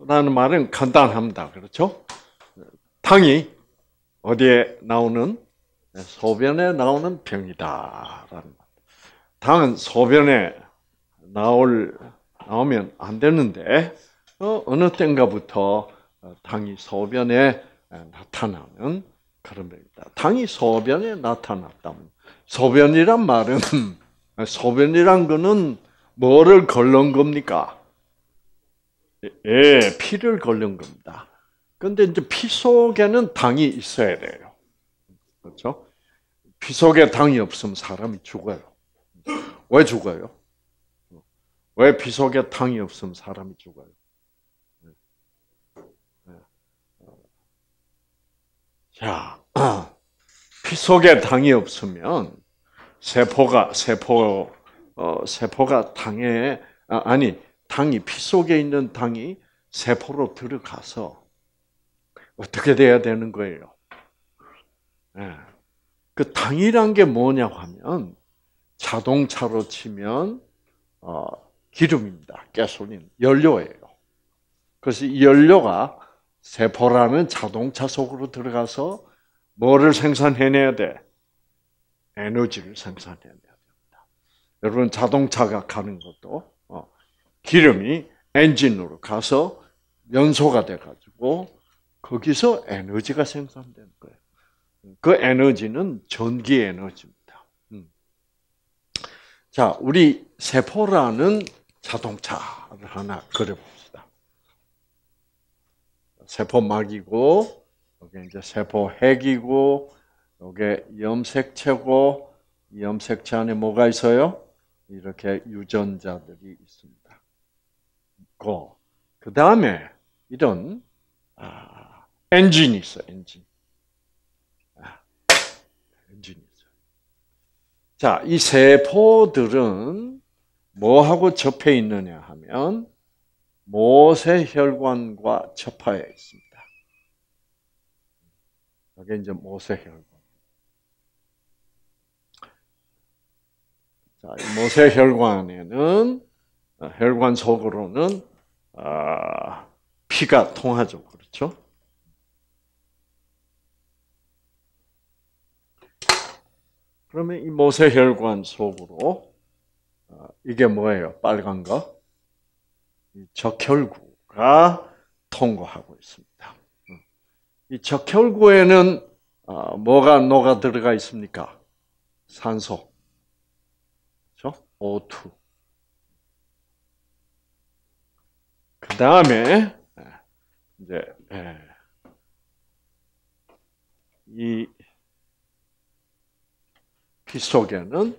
당뇨라는 말은 간단합니다. 그렇죠? 당이 어디에 나오는 소변에 나오는 병이다라는 말. 당은 소변에 나올 나오면 안 되는데 어, 느 땐가부터 당이 소변에 나타나는 그런 병입니다. 당이 소변에 나타났다면 소변이란 말은 소변이란 거는 뭐를 걸른 겁니까? 예, 피를 걸는 겁니다. 근데 이제 피 속에는 당이 있어야 돼요. 그렇죠? 피 속에 당이 없으면 사람이 죽어요. 왜 죽어요? 왜 피 속에 당이 없으면 사람이 죽어요? 자, 예. 예. 피 속에 당이 없으면 세포가 세포 어, 세포가 당에 아, 아니 당이 피 속에 있는 당이 세포로 들어가서 어떻게 돼야 되는 거예요? 네. 그 당이란 게 뭐냐고 하면 자동차로 치면 어, 기름입니다. 가솔린, 연료예요. 그래서 이 연료가 세포라는 자동차 속으로 들어가서 뭐를 생산해내야 돼? 에너지를 생산해내야 됩니다. 여러분 자동차가 가는 것도 기름이 엔진으로 가서 연소가 돼가지고 거기서 에너지가 생산되는 거예요. 그 에너지는 전기 에너지입니다. 음. 자, 우리 세포라는 자동차를 하나 그려봅시다. 세포막이고, 여기 이제 세포핵이고, 여기 염색체고, 염색체 안에 뭐가 있어요? 이렇게 유전자들이 있습니다. 있고 그 다음에 이런 아, 엔진이 있어 엔진. 아, 엔진이 있어. 자, 이 세포들은 뭐하고 접해 있느냐 하면 모세혈관과 접하여 있습니다. 이게 이제 모세혈관. 자, 모세혈관에는 아, 혈관 속으로는 아, 피가 통하죠. 그렇죠? 그러면 이 모세혈관 속으로 아, 이게 뭐예요? 빨간 거? 적혈구가 통과하고 있습니다. 음. 이 적혈구에는 아, 뭐가 녹아 들어가 있습니까? 산소, 그렇죠? O2. 그 다음에 이제 예. 이피 속에는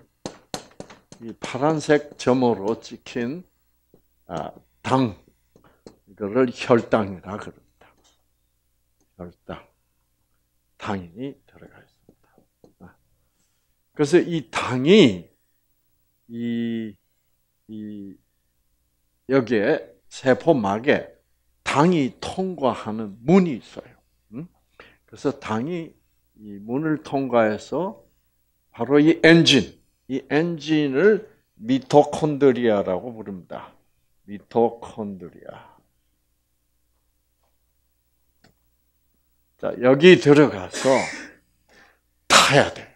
이 파란색 점으로 찍힌 아, 당 이거를 혈당이라 그럽니다. 혈당 당이 들어가 있습니다. 아. 그래서 이 당이 이, 이 여기에 세포막에 당이 통과하는 문이 있어요. 그래서 당이 이 문을 통과해서 바로 이 엔진, 이 엔진을 미토콘드리아라고 부릅니다. 미토콘드리아. 자, 여기 들어가서 타야 돼요.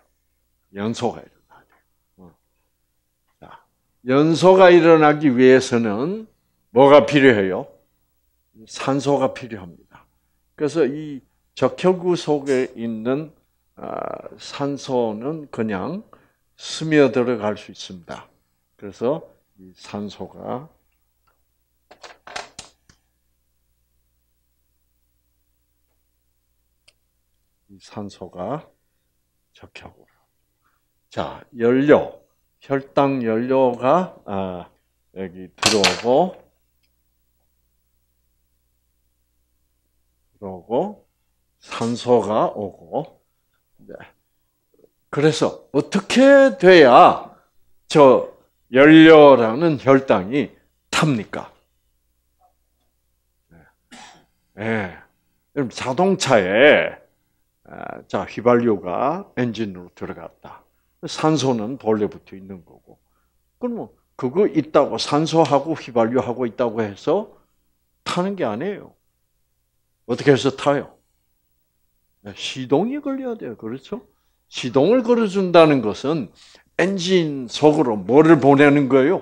연소가 일어나야 돼요. 어. 자, 연소가 일어나기 위해서는 뭐가 필요해요? 산소가 필요합니다. 그래서 이 적혈구 속에 있는 아, 산소는 그냥 스며들어갈 수 있습니다. 그래서 이 산소가 이 산소가 적혈구. 자, 연료, 혈당 연료가 아, 여기 들어오고 들어오고 산소가 오고 네. 그래서 어떻게 돼야 저 연료라는 혈당이 탑니까? 예. 네. 네. 자동차에 아, 자 휘발유가 엔진으로 들어갔다. 산소는 돌려 붙어 있는 거고. 그러면 그거 있다고 산소하고 휘발유하고 있다고 해서 타는 게 아니에요. 어떻게 해서 타요? 네, 시동이 걸려야 돼요. 그렇죠? 시동을 걸어준다는 것은 엔진 속으로 뭐를 보내는 거예요?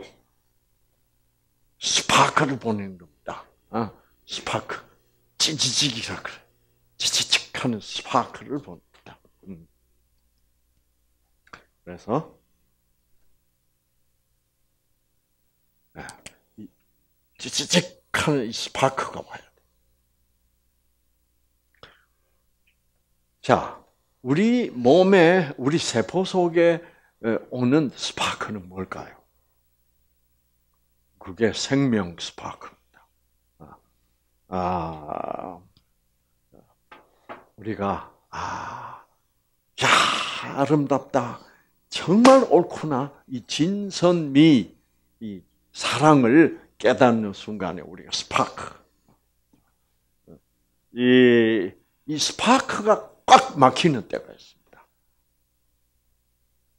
스파크를 보내는 겁니다. 어? 스파크. 찌지직이라 그래. 찌지직 하는 스파크를 보냅니다. 음. 그래서, 네, 찌지직 하는 이 스파크가 와요. 자, 우리 몸에, 우리 세포 속에 오는 스파크는 뭘까요? 그게 생명 스파크입니다. 아, 아, 우리가, 아, 야, 아름답다. 정말 옳구나. 이 진선미, 이 사랑을 깨닫는 순간에 우리가 스파크. 이, 이 스파크가 꽉 막히는 때가 있습니다.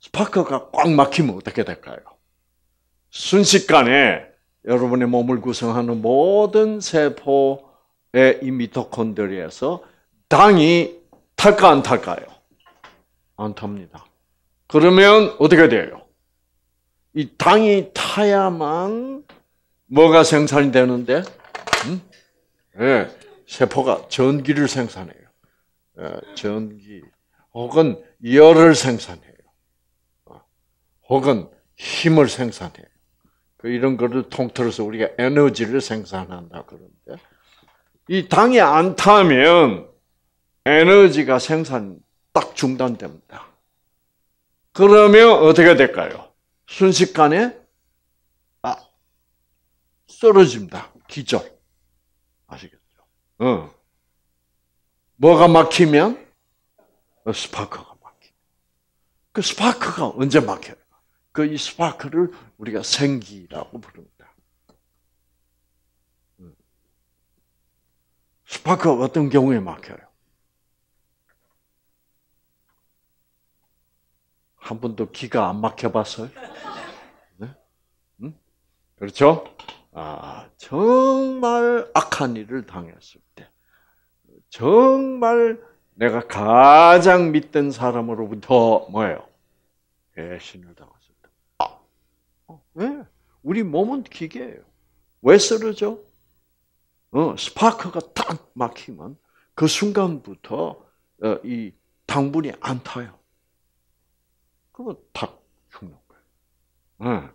스파크가 꽉 막히면 어떻게 될까요? 순식간에 여러분의 몸을 구성하는 모든 세포의 이 미토콘드리에서 당이 탈까 안 탈까요? 안 탑니다. 그러면 어떻게 돼요? 이 당이 타야만 뭐가 생산이 되는데? 음? 네, 세포가 전기를 생산해요. 어, 전기 혹은 열을 생산해요. 어, 혹은 힘을 생산해요. 그 이런 거를 통틀어서 우리가 에너지를 생산한다 그런데 이 당이 안 타면 에너지가 생산 딱 중단됩니다. 그러면 어떻게 될까요? 순식간에 아, 쓰러집니다. 기절. 아시겠죠? 응. 어. 뭐가 막히면 어, 스파크가 막혀. 그 스파크가 언제 막혀요? 그 이 스파크를 우리가 생기라고 부릅니다. 음. 스파크 어떤 경우에 막혀요? 한 번도 기가 안 막혀봤어요? 네? 응? 음? 그렇죠? 아, 정말 악한 일을 당했을 때. 정말 내가 가장 믿던 사람으로부터 뭐예요? 배신을 당했습니다. 아, 왜? 우리 몸은 기계예요. 왜 쓰러져? 어, 스파크가 딱 막히면 그 순간부터 어, 이 당분이 안 타요. 그러면 탁 죽는 거예요. 네.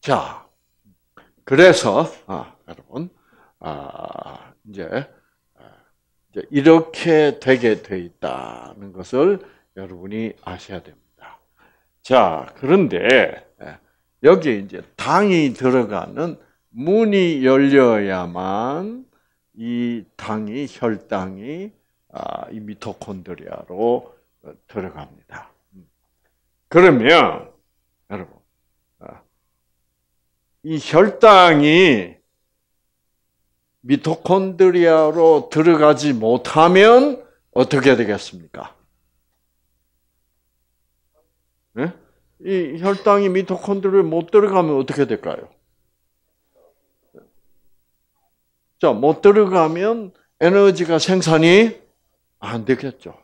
자, 그래서 아, 여러분, 아, 이제 이렇게 되게 돼 있다는 것을 여러분이 아셔야 됩니다. 자, 그런데 예, 여기 이제 당이 들어가는 문이 열려야만 이 당이 혈당이 아, 이 미토콘드리아로 들어갑니다. 그러면 여러분 아, 이 혈당이 미토콘드리아로 들어가지 못하면 어떻게 되겠습니까? 네? 이 혈당이 미토콘드리아에 못 들어가면 어떻게 될까요? 자, 못 들어가면 에너지가 생산이 안 되겠죠.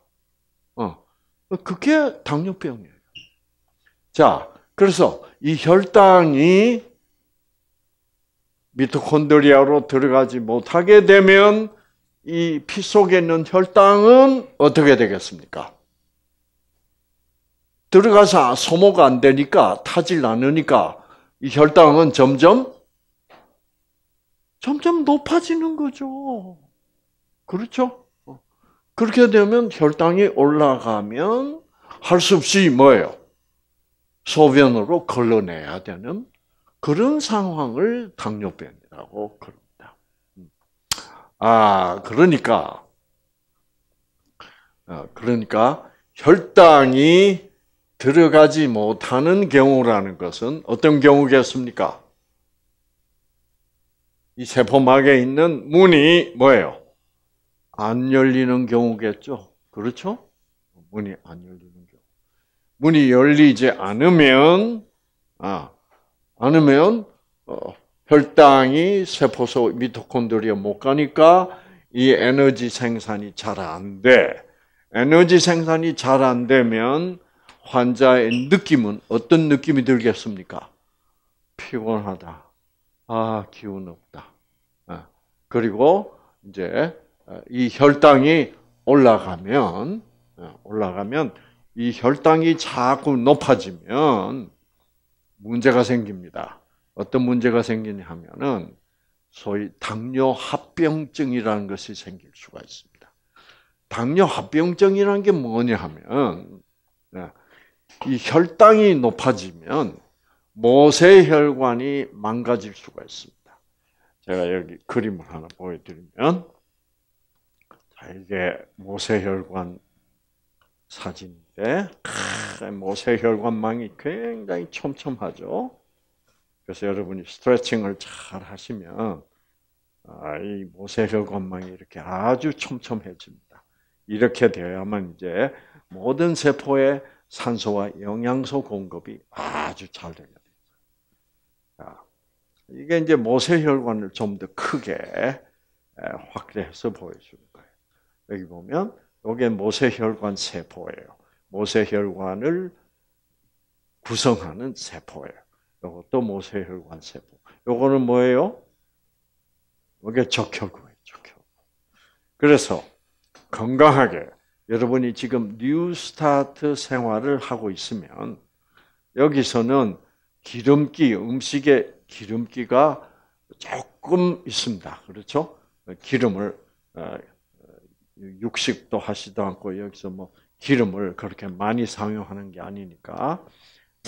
어. 그게 당뇨병이에요. 자, 그래서 이 혈당이 미토콘드리아로 들어가지 못하게 되면 이 피 속에 있는 혈당은 어떻게 되겠습니까? 들어가서 소모가 안 되니까 타질 않으니까 이 혈당은 점점 점점 높아지는 거죠. 그렇죠? 그렇게 되면 혈당이 올라가면 할 수 없이 뭐예요? 소변으로 걸러내야 되는 그런 상황을 당뇨병이라고 그럽니다. 아, 그러니까, 아, 그러니까 혈당이 들어가지 못하는 경우라는 것은 어떤 경우겠습니까? 이 세포막에 있는 문이 뭐예요? 안 열리는 경우겠죠? 그렇죠? 문이 안 열리는 경우. 문이 열리지 않으면, 아, 아니면 어, 혈당이 세포속 미토콘드리아 못 가니까 이 에너지 생산이 잘 안 돼. 에너지 생산이 잘 안 되면 환자의 느낌은 어떤 느낌이 들겠습니까? 피곤하다. 아, 기운 없다. 아, 그리고 이제 어, 이 혈당이 올라가면 어, 올라가면 이 혈당이 자꾸 높아지면 문제가 생깁니다. 어떤 문제가 생기냐 면은 소위 당뇨 합병증이라는 것이 생길 수가 있습니다. 당뇨 합병증이라는 게 뭐냐 하면 예, 이 혈당이 높아지면 모세혈관이 망가질 수가 있습니다. 제가 여기 그림을 하나 보여드리면 이게 모세혈관 사진 예? 크, 모세혈관망이 굉장히 촘촘하죠. 그래서 여러분이 스트레칭을 잘 하시면 아, 이 모세혈관망이 이렇게 아주 촘촘해집니다. 이렇게 되어야만 이제 모든 세포에 산소와 영양소 공급이 아주 잘 되게 됩니다. 이게 이제 모세혈관을 좀 더 크게 확대해서 보여주는 거예요. 여기 보면 이게 모세혈관 세포예요. 모세혈관을 구성하는 세포예요. 이것도 모세혈관 세포. 요거는 뭐예요? 이게 적혈구예요, 적혈구. 그래서 건강하게 여러분이 지금 뉴 스타트 생활을 하고 있으면 여기서는 기름기, 음식에 기름기가 조금 있습니다. 그렇죠? 기름을 어, 육식도 하시도 않고 여기서 뭐 기름을 그렇게 많이 사용하는 게 아니니까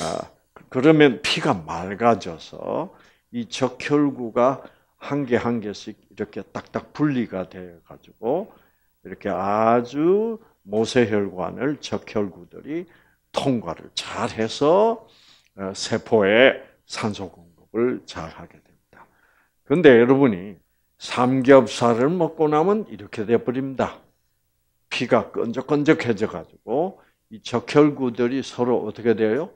아, 그, 그러면 피가 맑아져서 이 적혈구가 한 개 한 개씩 이렇게 딱딱 분리가 되어 가지고 이렇게 아주 모세혈관을 적혈구들이 통과를 잘 해서 어, 세포에 산소 공급을 잘 하게 됩니다. 근데 여러분이 삼겹살을 먹고 나면 이렇게 돼 버립니다. 피가 끈적끈적해져가지고 이 적혈구들이 서로 어떻게 돼요?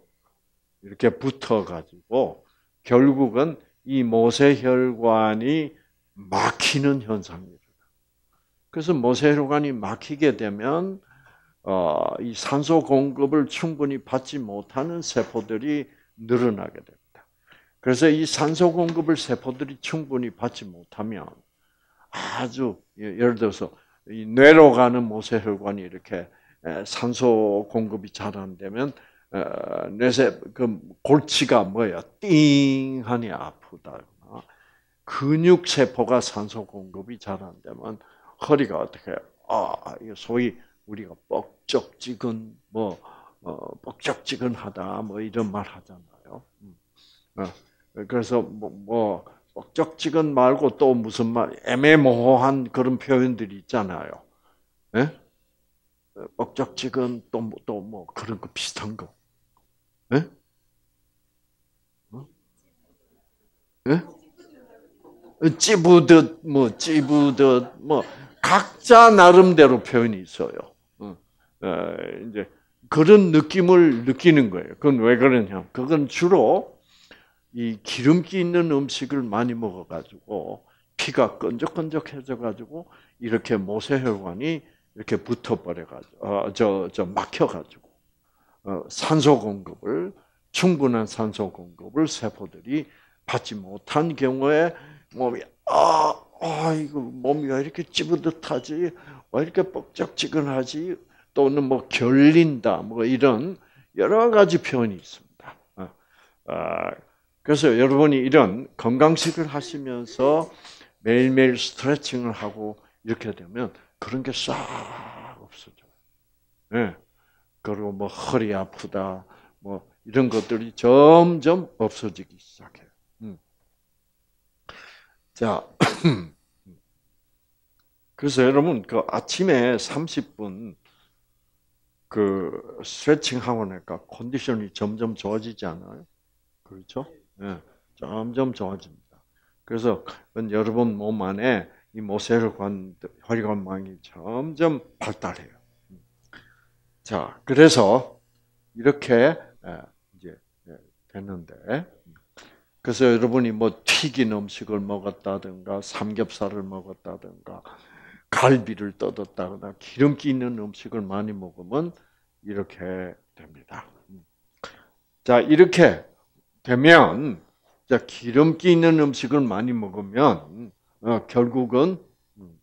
이렇게 붙어가지고 결국은 이 모세혈관이 막히는 현상입니다. 그래서 모세혈관이 막히게 되면 어, 이 산소 공급을 충분히 받지 못하는 세포들이 늘어나게 됩니다. 그래서 이 산소 공급을 세포들이 충분히 받지 못하면 아주 예, 예를 들어서 이 뇌로 가는 모세혈관이 이렇게 산소 공급이 잘 안 되면 어, 뇌세 그 골치가 뭐야 띵하니 아프다. 근육 세포가 산소 공급이 잘 안 되면 허리가 어떻게 아 소위 우리가 뻑적지근 뭐 어, 뻑적지근하다 뭐 이런 말 하잖아요. 음. 어, 그래서 뭐, 뭐 억적지근 말고 또 무슨 말 애매모호한 그런 표현들이 있잖아요. 예? 억적지근 또또 뭐, 뭐 그런 거 비슷한 거. 예? 어? 예? 찌부듯 뭐 찌부듯 뭐 각자 나름대로 표현이 있어요. 어, 이제 그런 느낌을 느끼는 거예요. 그건 왜 그러냐? 그건 주로 이 기름기 있는 음식을 많이 먹어가지고 피가 끈적끈적해져가지고 이렇게 모세혈관이 이렇게 붙어버려가지고 어, 저 저 막혀가지고 어, 산소 공급을 충분한 산소 공급을 세포들이 받지 못한 경우에 몸이 아, 아 이거 몸이 왜 이렇게 찌뿌듯하지 왜 이렇게 뻑적지근하지 또는 뭐 결린다 뭐 이런 여러 가지 표현이 있습니다. 어, 아, 그래서 여러분이 이런 건강식을 하시면서 매일매일 스트레칭을 하고 이렇게 되면 그런 게 싹 없어져요. 네. 그리고 뭐 허리 아프다, 뭐 이런 것들이 점점 없어지기 시작해요. 음. 자, 그래서 여러분 그 아침에 30분 그 스트레칭 하고 나니까 컨디션이 점점 좋아지지 않아요? 그렇죠? 예, 점점 좋아집니다. 그래서 여러분 몸 안에 이 모세혈관, 혈관망이 점점 발달해요. 자, 그래서 이렇게 예, 이제 되는데, 예, 그래서 여러분이 뭐 튀긴 음식을 먹었다든가 삼겹살을 먹었다든가 갈비를 떠었다거나 기름기 있는 음식을 많이 먹으면 이렇게 됩니다. 자, 이렇게 되면 기름기 있는 음식을 많이 먹으면 어, 결국은 음,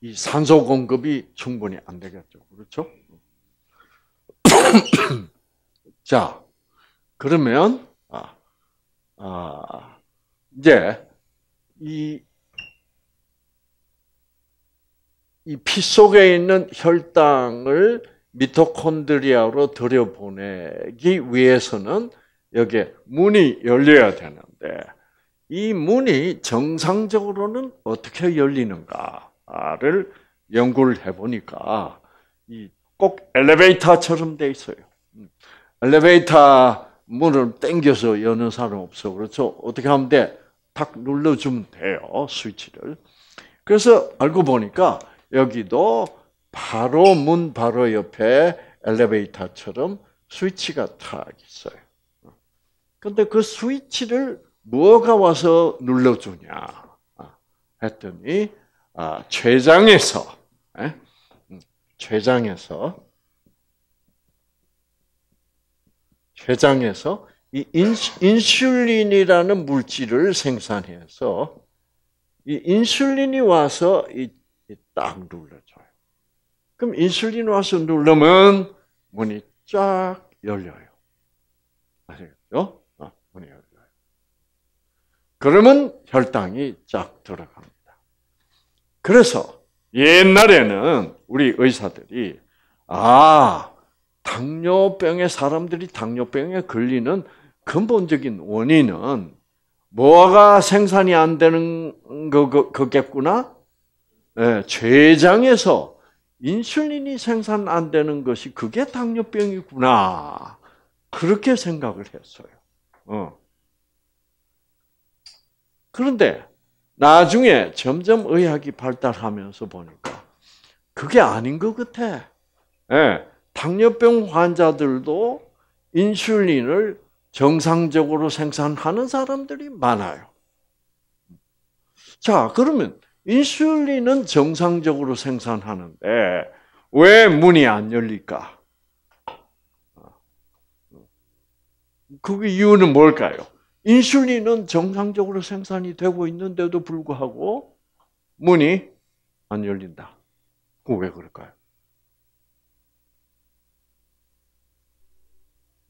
이 산소 공급이 충분히 안 되겠죠. 그렇죠? 자, 그러면 아, 아, 이제 이, 이 피 속에 있는 혈당을 미토콘드리아로 들여보내기 위해서는 여기에 문이 열려야 되는데 이 문이 정상적으로는 어떻게 열리는가를 연구를 해보니까 꼭 엘리베이터처럼 돼 있어요. 음. 엘리베이터 문을 당겨서 여는 사람 없어. 그렇죠? 어떻게 하면 돼? 탁 눌러주면 돼요. 스위치를. 그래서 알고 보니까 여기도 바로 문 바로 옆에 엘리베이터처럼 스위치가 탁 있어요. 근데 그 스위치를 뭐가 와서 눌러주냐 아, 했더니 아, 최장에서 에? 예? 최장에서 음, 췌장에서 이 인슐린이라는 물질을 생산해서 이 인슐린이 와서 이딱 눌러줘요. 그럼 인슐린 와서 누르면 문이 쫙 열려요. 아시겠죠? 그러면 혈당이 쫙 들어갑니다. 그래서 옛날에는 우리 의사들이 아 당뇨병에 사람들이 당뇨병에 걸리는 근본적인 원인은 뭐가 생산이 안 되는 거, 겠구나 네, 예, 췌장에서 인슐린이 생산 안 되는 것이 그게 당뇨병이구나. 그렇게 생각을 했어요. 어. 그런데 나중에 점점 의학이 발달하면서 보니까 그게 아닌 것 같아. 예. 당뇨병 환자들도 인슐린을 정상적으로 생산하는 사람들이 많아요. 자, 그러면 인슐린은 정상적으로 생산하는데 왜 문이 안 열릴까? 그 이유는 뭘까요? 인슐린은 정상적으로 생산이 되고 있는데도 불구하고 문이 안 열린다. 그왜 그럴까요?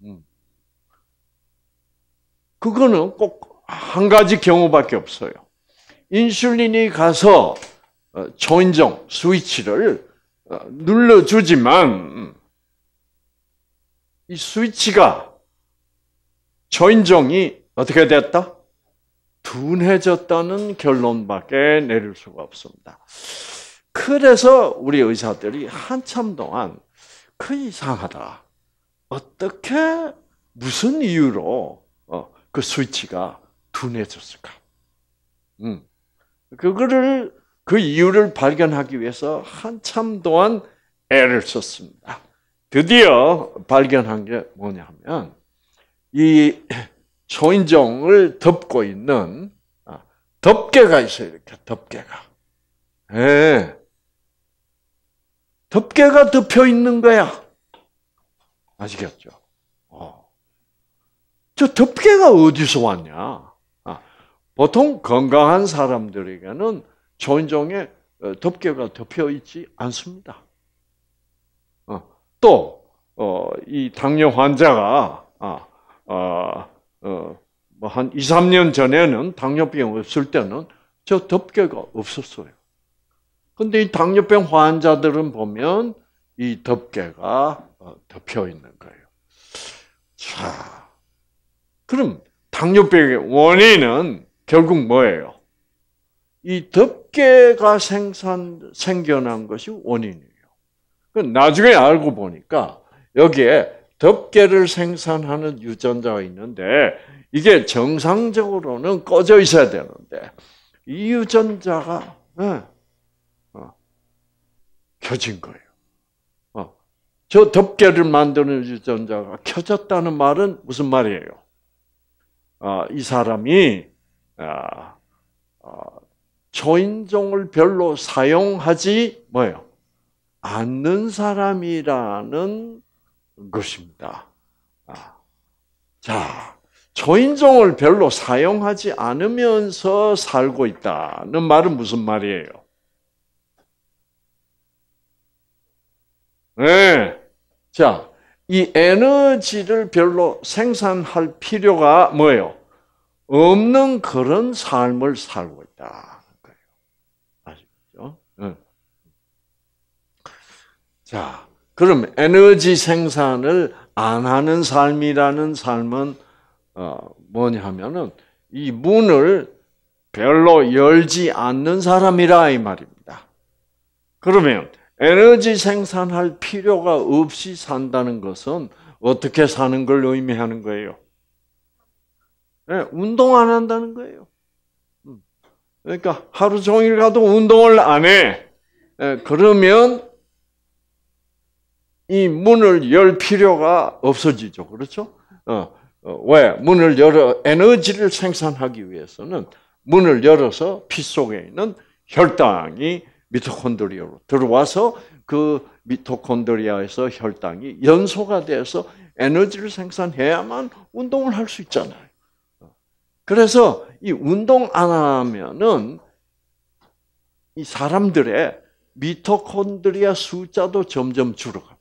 음. 그거는 꼭 한 가지 경우밖에 없어요. 인슐린이 가서 초인종 어, 스위치를 어, 눌러주지만 이 스위치가 초인종이 어떻게 됐다? 둔해졌다는 결론밖에 내릴 수가 없습니다. 그래서 우리 의사들이 한참 동안 그 이상하다. 어떻게 무슨 이유로 어, 그 스위치가 둔해졌을까? 음. 그거를 그 이유를 발견하기 위해서 한참 동안 애를 썼습니다. 드디어 발견한 게 뭐냐면 이 초인종을 덮고 있는 아, 덮개가 있어요. 이렇게 덮개가. 예. 덮개가 덮여 있는 거야. 아시겠죠? 어. 저 덮개가 어디서 왔냐? 아, 보통 건강한 사람들에게는 초인종에 어, 덮개가 덮여 있지 않습니다. 어. 또, 어, 이 당뇨 환자가, 아, 어, 어, 뭐한 2, 3년 전에는 당뇨병 없을 때는 저 덮개가 없었어요. 근데 이 당뇨병 환자들은 보면 이 덮개가 어, 덮여 있는 거예요. 자, 그럼 당뇨병의 원인은 결국 뭐예요? 이 덮개가 생산, 생겨난 것이 원인이에요. 그 나중에 알고 보니까 여기에 덮개를 생산하는 유전자가 있는데 이게 정상적으로는 꺼져 있어야 되는데 이 유전자가 네, 어, 켜진 거예요. 어, 저 덮개를 만드는 유전자가 켜졌다는 말은 무슨 말이에요? 어, 이 사람이 아, 어, 초인종을 별로 사용하지 뭐요 않는 사람이라는 것입니다. 아. 자, 초인종을 별로 사용하지 않으면서 살고 있다는 말은 무슨 말이에요? 네. 자, 이 에너지를 별로 생산할 필요가 뭐예요? 없는 그런 삶을 살고 있다. 아시죠 네. 자, 그럼 에너지 생산을 안 하는 삶이라는 삶은 어, 뭐냐면은 하이 문을 별로 열지 않는 사람이라 이 말입니다. 그러면 에너지 생산할 필요가 없이 산다는 것은 어떻게 사는 걸 의미하는 거예요? 네, 운동 안 한다는 거예요. 음. 그러니까 하루 종일 가도 운동을 안 해. 네, 그러면 이 문을 열 필요가 없어지죠. 그렇죠? 어, 어, 왜? 문을 열어, 에너지를 생산하기 위해서는 문을 열어서 피 속에 있는 혈당이 미토콘드리아로 들어와서 그 미토콘드리아에서 혈당이 연소가 돼서 에너지를 생산해야만 운동을 할 수 있잖아요. 그래서 이 운동 안 하면은 이 사람들의 미토콘드리아 숫자도 점점 줄어가.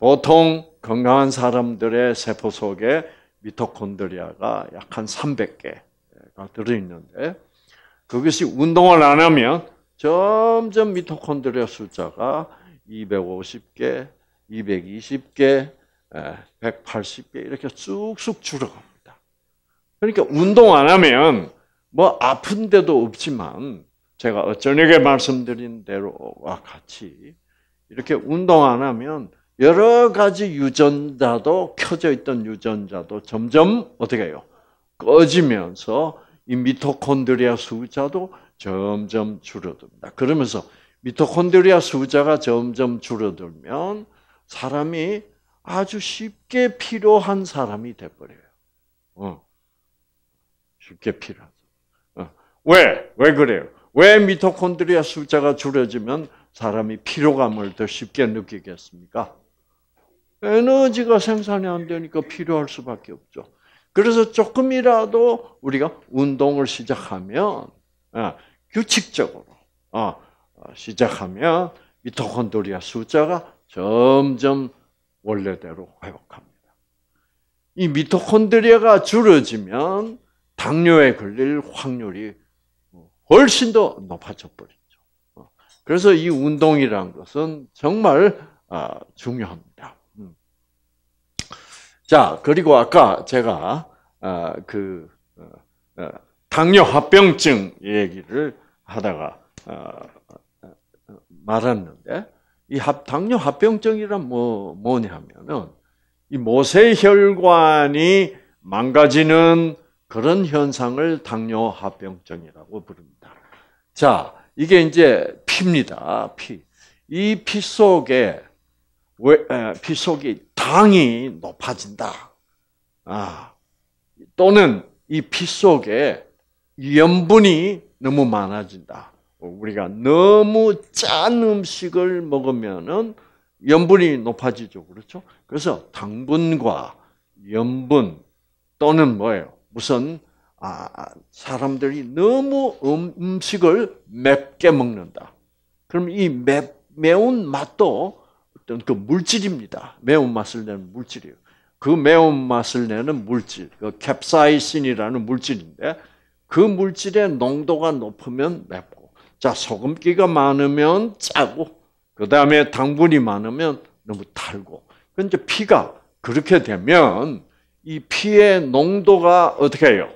보통 건강한 사람들의 세포 속에 미토콘드리아가 약 한 300개가 들어있는데 그것이 운동을 안 하면 점점 미토콘드리아 숫자가 250개, 220개, 180개 이렇게 쑥쑥 줄어갑니다. 그러니까 운동 안 하면 뭐 아픈 데도 없지만 제가 어쩌니에 말씀드린 대로와 같이 이렇게 운동 안 하면 여러 가지 유전자도 켜져 있던 유전자도 점점 어떻게 해요? 꺼지면서 이 미토콘드리아 수자도 점점 줄어듭니다. 그러면서 미토콘드리아 수자가 점점 줄어들면 사람이 아주 쉽게 필요한 사람이 돼버려요. 어. 쉽게 필요한. 어. 왜? 왜 그래요? 왜 미토콘드리아 숫자가 줄어지면 사람이 피로감을 더 쉽게 느끼겠습니까? 에너지가 생산이 안 되니까 필요할 수밖에 없죠. 그래서 조금이라도 우리가 운동을 시작하면 예, 규칙적으로 어, 어, 시작하면 미토콘드리아 숫자가 점점 원래대로 회복합니다. 이 미토콘드리아가 줄어지면 당뇨에 걸릴 확률이 훨씬 더 높아져 버리죠. 어, 그래서 이운동이라는 것은 정말 중요합니다. 자, 그리고 아까 제가 어, 그 어, 어, 당뇨 합병증 얘기를 하다가 말았는데 이 합, 당뇨 합병증이란 뭐 뭐냐면은 이 모세혈관이 망가지는 그런 현상을 당뇨 합병증이라고 부릅니다. 자, 이게 이제 피입니다. 피. 이 피 속에 피속이 당이 높아진다. 아, 또는 이 피속에 염분이 너무 많아진다. 우리가 너무 짠 음식을 먹으면은 염분이 높아지죠. 그렇죠? 그래서 당분과 염분 또는 뭐예요? 무슨 아, 아 사람들이 너무 음, 음식을 맵게 먹는다. 그럼 이 맵, 매운 맛도 어떤 그 물질입니다. 매운맛을 내는 물질이에요. 그 매운맛을 내는 물질, 그 캡사이신이라는 물질인데 그 물질의 농도가 높으면 맵고 자 소금기가 많으면 짜고 그 다음에 당분이 많으면 너무 달고 근데 피가 그렇게 되면 이 피의 농도가 어떻게 해요?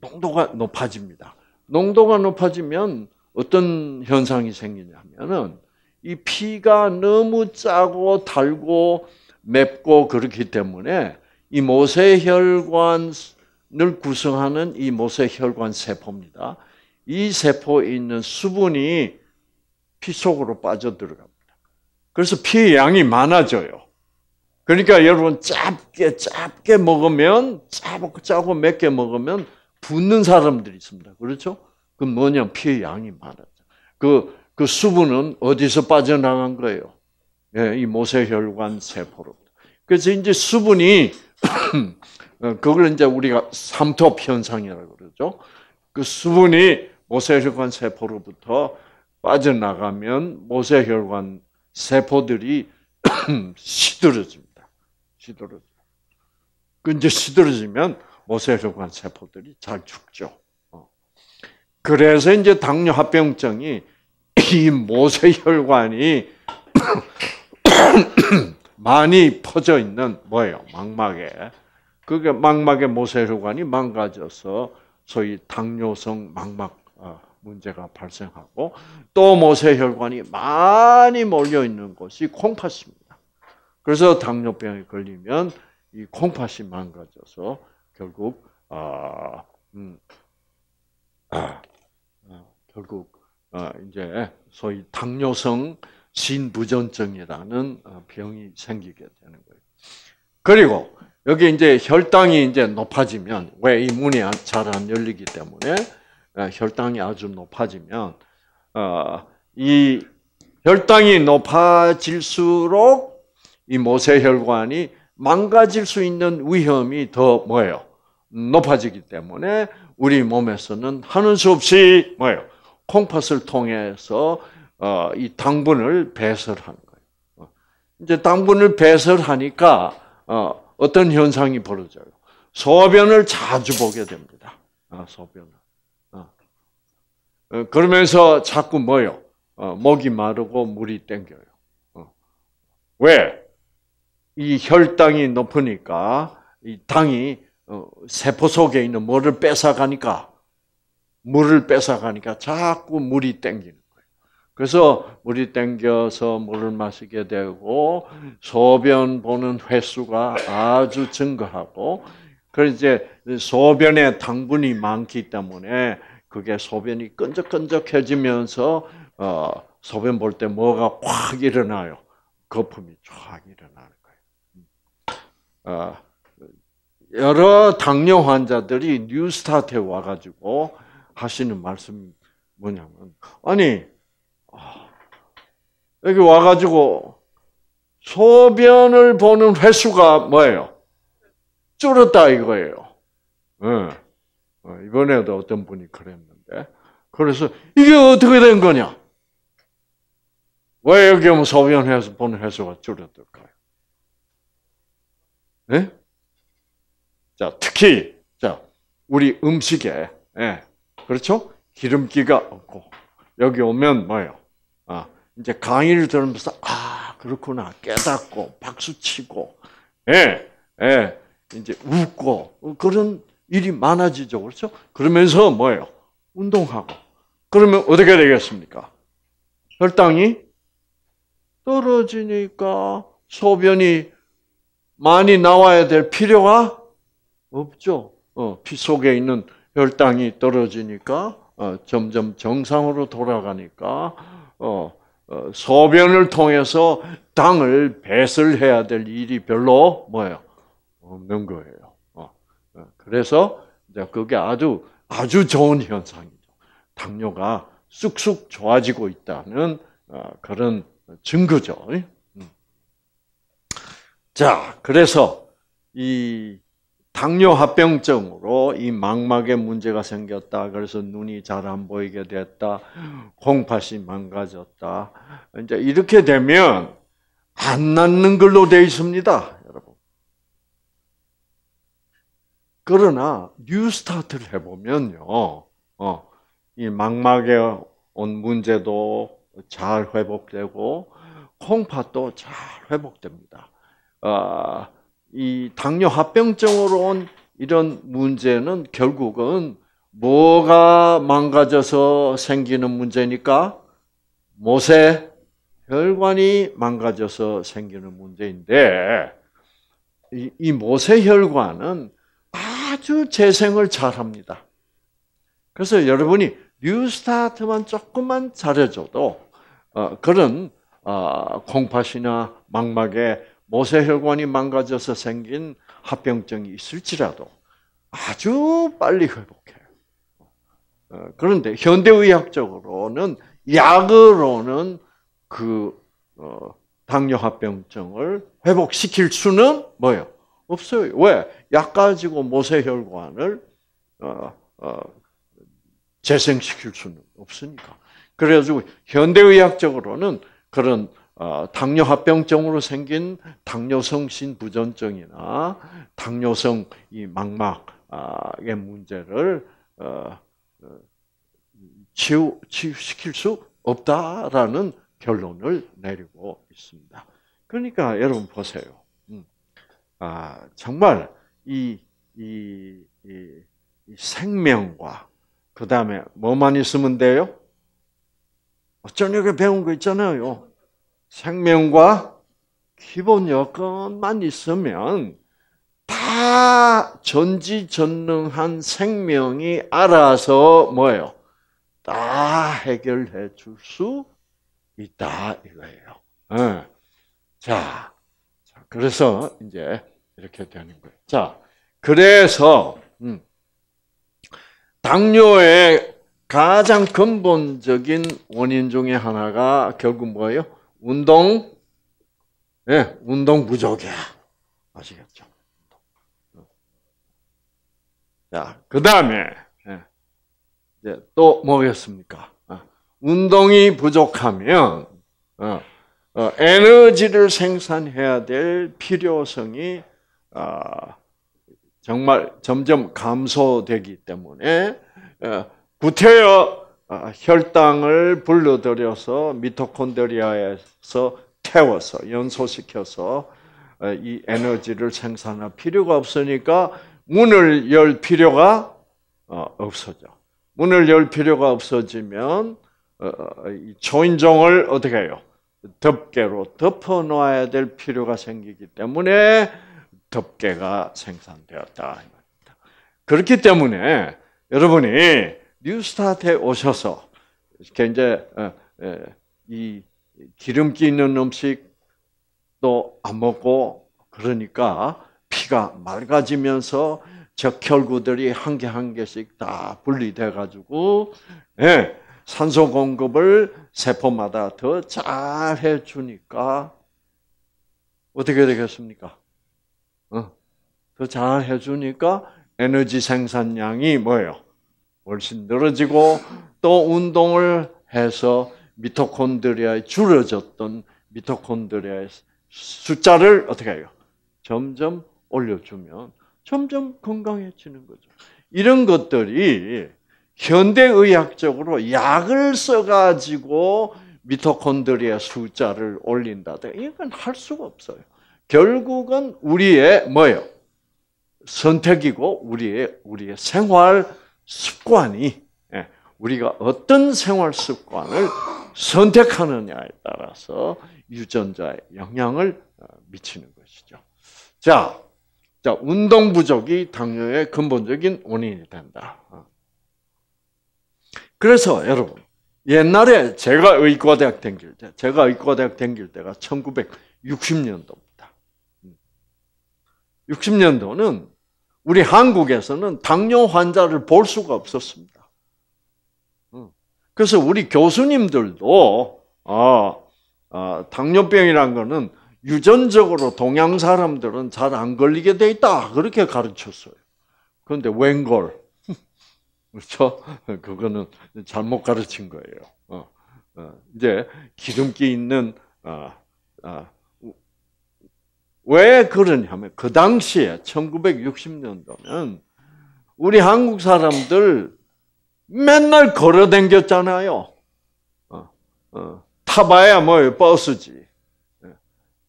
농도가 높아집니다. 농도가 높아지면 어떤 현상이 생기냐면은 이 피가 너무 짜고 달고 맵고 그렇기 때문에 이 모세혈관을 구성하는 이 모세혈관 세포입니다. 이 세포에 있는 수분이 피 속으로 빠져들어갑니다. 그래서 피의 양이 많아져요. 그러니까 여러분 짧게 짧게 먹으면 짜고 짜고 맵게 먹으면 붓는 사람들이 있습니다. 그렇죠? 그 뭐냐 피의 양이 많아져. 그그 수분은 어디서 빠져나간 거예요? 예, 이 모세혈관 세포로. 그래서 이제 수분이 어, 그걸 이제 우리가 삼톱 현상이라고 그러죠. 그 수분이 모세혈관 세포로부터 빠져나가면 모세혈관 세포들이 시들어집니다. 시들어져. 그 이제 시들어지면 모세혈관 세포들이 잘 죽죠. 어. 그래서 이제 당뇨 합병증이 이 모세혈관이 많이 퍼져 있는 뭐예요? 망막에. 그게 망막에 모세혈관이 망가져서 소위 당뇨성 망막 어, 문제가 발생하고 또 모세혈관이 많이 몰려 있는 곳이 콩팥입니다. 그래서 당뇨병에 걸리면 이 콩팥이 망가져서 결국 아, 음, 아, 어, 결국 어, 이제 소위 당뇨성 신부전증이라는 어, 병이 생기게 되는 거예요. 그리고 여기 이제 혈당이 이제 높아지면 왜 이 문이 잘 안 열리기 때문에 어, 혈당이 아주 높아지면 이 혈당이 높아질수록 이 모세혈관이 망가질 수 있는 위험이 더 뭐예요? 높아지기 때문에 우리 몸에서는 하는 수 없이 뭐예요? 콩팥을 통해서 어, 이 당분을 배설하는 거예요. 어, 이제 당분을 배설하니까 어, 어떤 현상이 벌어져요? 소변을 자주 보게 됩니다. 아, 소변을. 그러면서 자꾸 뭐요? 목이 마르고 물이 땡겨요. 왜? 이 혈당이 높으니까 이 당이 세포 속에 있는 뭐를 뺏어가니까 물을 뺏어가니까 자꾸 물이 땡기는 거예요. 그래서 물이 땡겨서 물을 마시게 되고 소변 보는 횟수가 아주 증가하고 그 이제 소변에 당분이 많기 때문에 그게 소변이 끈적끈적해지면서 어, 소변 볼 때 뭐가 확 일어나요. 거품이 쫙 일어나는 거예요. 음. 어, 여러 당뇨 환자들이 뉴스타트에 와가지고 하시는 말씀이 뭐냐면, 아니, 아, 여기 와가지고 소변을 보는 횟수가 뭐예요? 줄었다 이거예요. 네. 이번에도 어떤 분이 그랬는데. 그래서 이게 어떻게 된 거냐? 왜 여기 오면 소변해서 보는 횟수가 줄었을까요? 네? 자, 특히, 자, 우리 음식에, 네. 그렇죠? 기름기가 없고 여기 오면 뭐요 아, 이제 강의를 들으면서 아 그렇구나 깨닫고 박수 치고 예, 예, 이제 웃고 그런 일이 많아지죠, 그렇죠? 그러면서 뭐요 운동하고 그러면 어떻게 되겠습니까? 혈당이 떨어지니까 소변이 많이 나와야 될 필요가 없죠. 어, 피 속에 있는 혈당이 떨어지니까 어, 점점 정상으로 돌아가니까 어, 어, 소변을 통해서 당을 배설해야 될 일이 별로 뭐예요 없는 거예요. 어, 어, 그래서 이제 그게 아주 아주 좋은 현상이죠. 당뇨가 쑥쑥 좋아지고 있다는 어, 그런 증거죠. 음. 자, 그래서 이 당뇨 합병증으로 이 망막에 문제가 생겼다. 그래서 눈이 잘 안 보이게 됐다. 콩팥이 망가졌다. 이제 이렇게 되면 안 낫는 걸로 되어 있습니다. 여러분. 그러나 뉴스타트를 해보면요. 어, 이 망막에 온 문제도 잘 회복되고 콩팥도 잘 회복됩니다. 어, 이 당뇨 합병증으로 온 이런 문제는 결국은 뭐가 망가져서 생기는 문제니까 모세 혈관이 망가져서 생기는 문제인데 이, 이 모세 혈관은 아주 재생을 잘합니다. 그래서 여러분이 뉴스타트만 조금만 잘해줘도 어, 그런 콩팥이나 어, 망막에 모세혈관이 망가져서 생긴 합병증이 있을지라도 아주 빨리 회복해요. 어, 그런데 현대의학적으로는 약으로는 그 어, 당뇨합병증을 회복시킬 수는 뭐예요? 없어요. 왜? 약 가지고 모세혈관을 어, 재생시킬 수는 없으니까. 그래가지고 현대의학적으로는 그런 어, 당뇨 합병증으로 생긴 당뇨성 신부전증이나 당뇨성 이 망막의 문제를 어, 어, 치유, 치유시킬 수 없다라는 결론을 내리고 있습니다. 그러니까 여러분 보세요. 음, 아, 정말 이, 이, 이, 이 생명과 그 다음에 뭐만 있으면 돼요? 저녁에 배운 거 있잖아요. 생명과 기본 여건만 있으면 다 전지전능한 생명이 알아서 뭐예요? 다 해결해 줄 수 있다 이거예요. 네. 자, 그래서 이제 이렇게 되는 거예요. 자, 그래서 음, 당뇨의 가장 근본적인 원인 중에 하나가 결국 뭐예요? 운동, 예, 네, 운동 부족이야. 아시겠죠? 자, 그 다음에, 예. 이또 뭐겠습니까? 어, 운동이 부족하면, 어, 어, 에너지를 생산해야 될 필요성이, 정말 점점 감소되기 때문에, 구태여 아, 혈당을 불러들여서 미토콘드리아에서 태워서 연소시켜서 이 에너지를 생산할 필요가 없으니까 문을 열 필요가 어, 없어져. 문을 열 필요가 없어지면 어, 어, 초인종을 어떻게 해요? 덮개로 덮어놓아야 될 필요가 생기기 때문에 덮개가 생산되었다. 그렇기 때문에 여러분이 뉴스타트에 오셔서 굉장히 어, 예, 이 기름기 있는 음식도 안 먹고 그러니까 피가 맑아지면서 적혈구들이 한 개 한 개씩 다 분리돼 가지고 예, 산소 공급을 세포마다 더 잘 해주니까 어떻게 되겠습니까? 어? 더 잘 해주니까 에너지 생산량이 뭐예요? 훨씬 늘어지고 또 운동을 해서 미토콘드리아의 줄어졌던 미토콘드리아의 숫자를 어떻게 해요? 점점 올려주면 점점 건강해지는 거죠. 이런 것들이 현대의학적으로 약을 써가지고 미토콘드리아 숫자를 올린다든 이건 할 수가 없어요. 결국은 우리의 뭐예요? 선택이고 우리의 우리의 생활 습관이 예, 우리가 어떤 생활 습관을 선택하느냐에 따라서 유전자에 영향을 어, 미치는 것이죠. 자, 자 운동 부족이 당뇨의 근본적인 원인이 된다. 어. 그래서 여러분 옛날에 제가 의과대학 다길 때, 제가 의과대학 다길 때가 1960년도입니다. 60년도는 음. 우리 한국에서는 당뇨 환자를 볼 수가 없었습니다. 음. 그래서 우리 교수님들도 아, 아 당뇨병이란 거는 유전적으로 동양 사람들은 잘 안 걸리게 돼 있다 그렇게 가르쳤어요. 그런데 웬걸 그렇죠? 그거는 잘못 가르친 거예요. 어, 어, 이제 기름기 있는 어, 왜 그러냐면 그 당시에 1960년도면 우리 한국 사람들 맨날 걸어 댕겼잖아요. 어, 어, 타봐야 뭐 버스지. 예.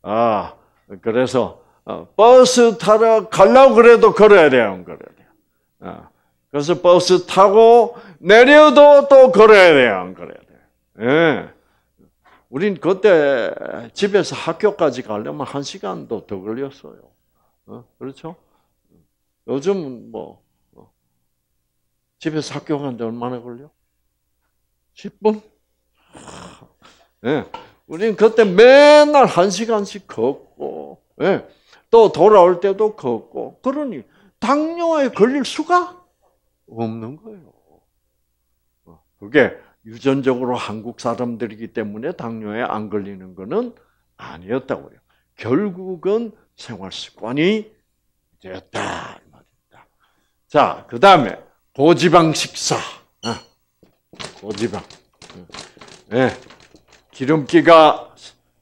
아, 그래서 어, 버스 타러 가려고 그래도 걸어야 돼요. 걸어야 돼요. 어, 그래서 버스 타고 내려도 또 걸어야 돼요. 안 걸어야 돼요. 예. 우린 그때 집에서 학교까지 가려면 한 시간도 더 걸렸어요. 어? 그렇죠? 요즘 뭐, 어. 집에서 학교 가는 얼마나 걸려? 10분? 예. 네. 우린 그때 맨날 한 시간씩 걷고, 네. 또 돌아올 때도 걷고, 그러니 당뇨에 걸릴 수가 없는 거예요. 어, 그게 유전적으로 한국 사람들이기 때문에 당뇨에 안 걸리는 것은 아니었다고요. 결국은 생활 습관이 되었다 이 말입니다. 자, 그 다음에 고지방 식사, 아, 고지방, 네. 기름기가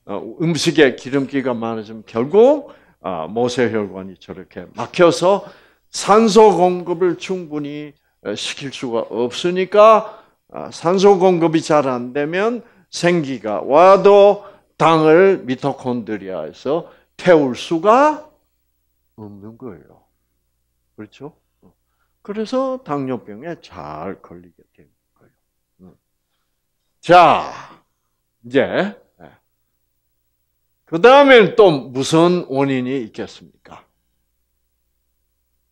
어, 음식에 기름기가 많아지면 결국 아, 모세혈관이 저렇게 막혀서 산소 공급을 충분히 어, 시킬 수가 없으니까 아, 산소 공급이 잘 안 되면 생기가 와도 당을 미토콘드리아에서 태울 수가 없는 거예요. 그렇죠? 어. 그래서 당뇨병에 잘 걸리게 되는 거예요. 음. 자, 이제 예. 그 다음엔 또 무슨 원인이 있겠습니까?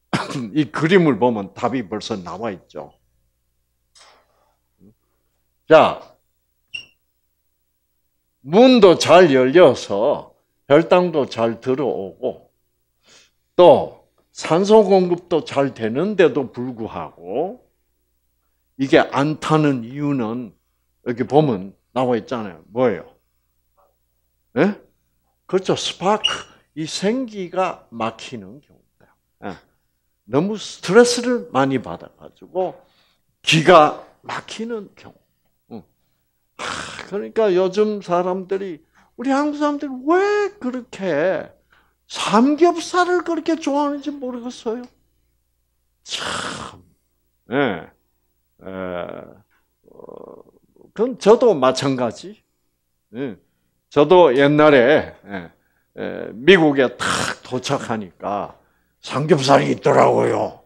이 그림을 보면 답이 벌써 나와 있죠. 자, 문도 잘 열려서 혈당도 잘 들어오고 또 산소 공급도 잘 되는데도 불구하고 이게 안 타는 이유는 여기 보면 나와 있잖아요. 뭐예요? 네? 그렇죠. 스파크 이 생기가 막히는 경우다. 네. 예. 너무 스트레스를 많이 받아가지고 기가 막히는 경우. 그러니까 요즘 사람들이 우리 한국 사람들이 왜 그렇게 삼겹살을 그렇게 좋아하는지 모르겠어요. 참, 예, 예. 어, 그건 저도 마찬가지. 예. 저도 옛날에 예, 예 미국에 탁 도착하니까 삼겹살이 있더라고요.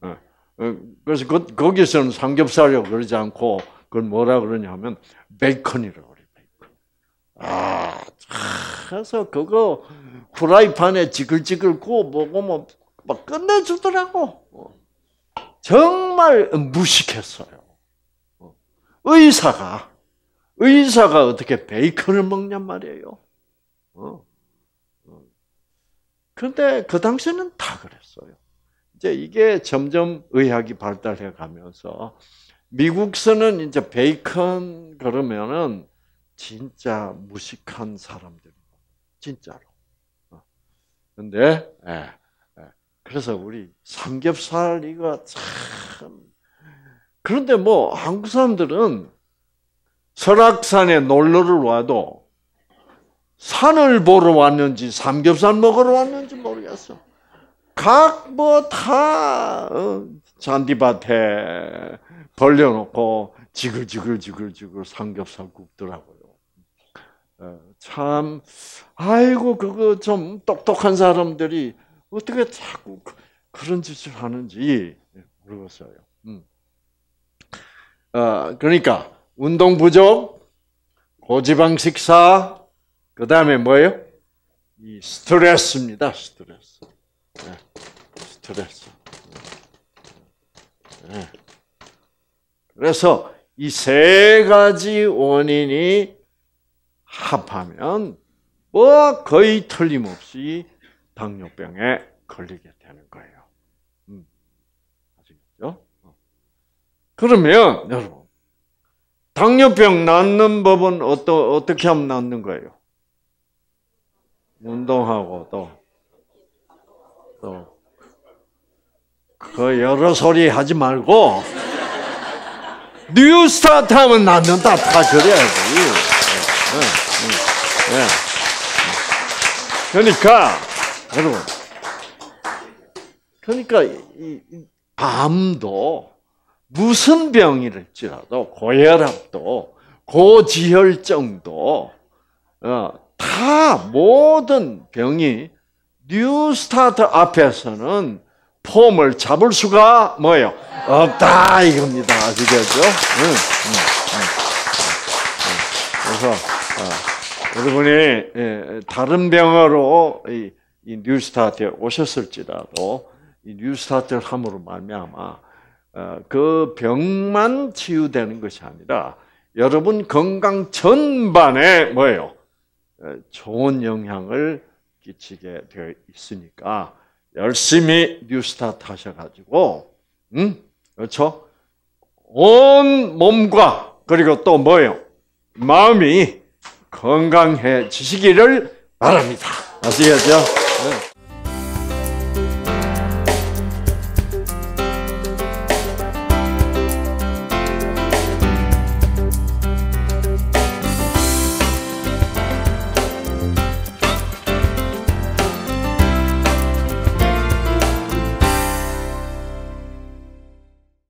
어, 어. 그래서 그, 거기서는 삼겹살이라고 그러지 않고 그걸 뭐라 그러냐면 베이컨이라고 그래. 베이컨. 아, 그래서 그거 후라이팬에 지글지글 구워 먹으면 막 끝내주더라고. 정말 무식했어요. 의사가 의사가 어떻게 베이컨을 먹냔 말이에요. 그런데 어. 어. 그당시는다 그랬어요. 이제 이게 점점 의학이 발달해 가면서 미국서는 이제 베이컨 그러면은 진짜 무식한 사람들 진짜로. 어. 근데 예, 예. 그래서 우리 삼겹살 이거 참 그런데 뭐 한국 사람들은 설악산에 놀러를 와도 산을 보러 왔는지 삼겹살 먹으러 왔는지 모르겠어. 각 뭐다 어, 잔디밭에 벌려놓고 지글지글지글지글 삼겹살 굽더라고요. 예, 참, 아이고, 그거 좀 똑똑한 사람들이 어떻게 자꾸 그, 그런 짓을 하는지 모르겠어요. 예, 음. 아, 그러니까, 운동 부족, 고지방 식사, 그 다음에 뭐예요? 이 스트레스입니다, 스트레스. 예, 스트레스. 네. 그래서 이 세 가지 원인이 합하면 뭐 거의 틀림없이 당뇨병에 걸리게 되는 거예요. 음. 아시겠죠? 어. 그러면 여러분 당뇨병 낫는 법은 어떠, 어떻게 하면 낫는 거예요? 운동하고 또, 또, 그 여러 소리 하지 말고, 뉴스타트 하면 나는 다, 다 그래야지. 예, 예, 예. 그러니까, 여러분. 그러니까, 이, 암도 무슨 병일지라도 고혈압도 고지혈증도 어, 다 모든 병이 뉴스타트 앞에서는 폼을 잡을 수가 뭐예요? 없다 이겁니다. 아시겠죠? 그래서 아, 여러분이 예, 다른 병으로 이, 뉴스타트에 오셨을지라도 이 뉴스타트를 함으로 말미암아 어, 그 병만 치유되는 것이 아니라 여러분 건강 전반에 뭐예요? 어, 좋은 영향을 끼치게 되어 있으니까 열심히 뉴스타트 하셔가지고, 음, 그렇죠? 온 몸과 그리고 또 뭐요? 예 마음이 건강해지시기를 바랍니다. 아시겠죠? 네.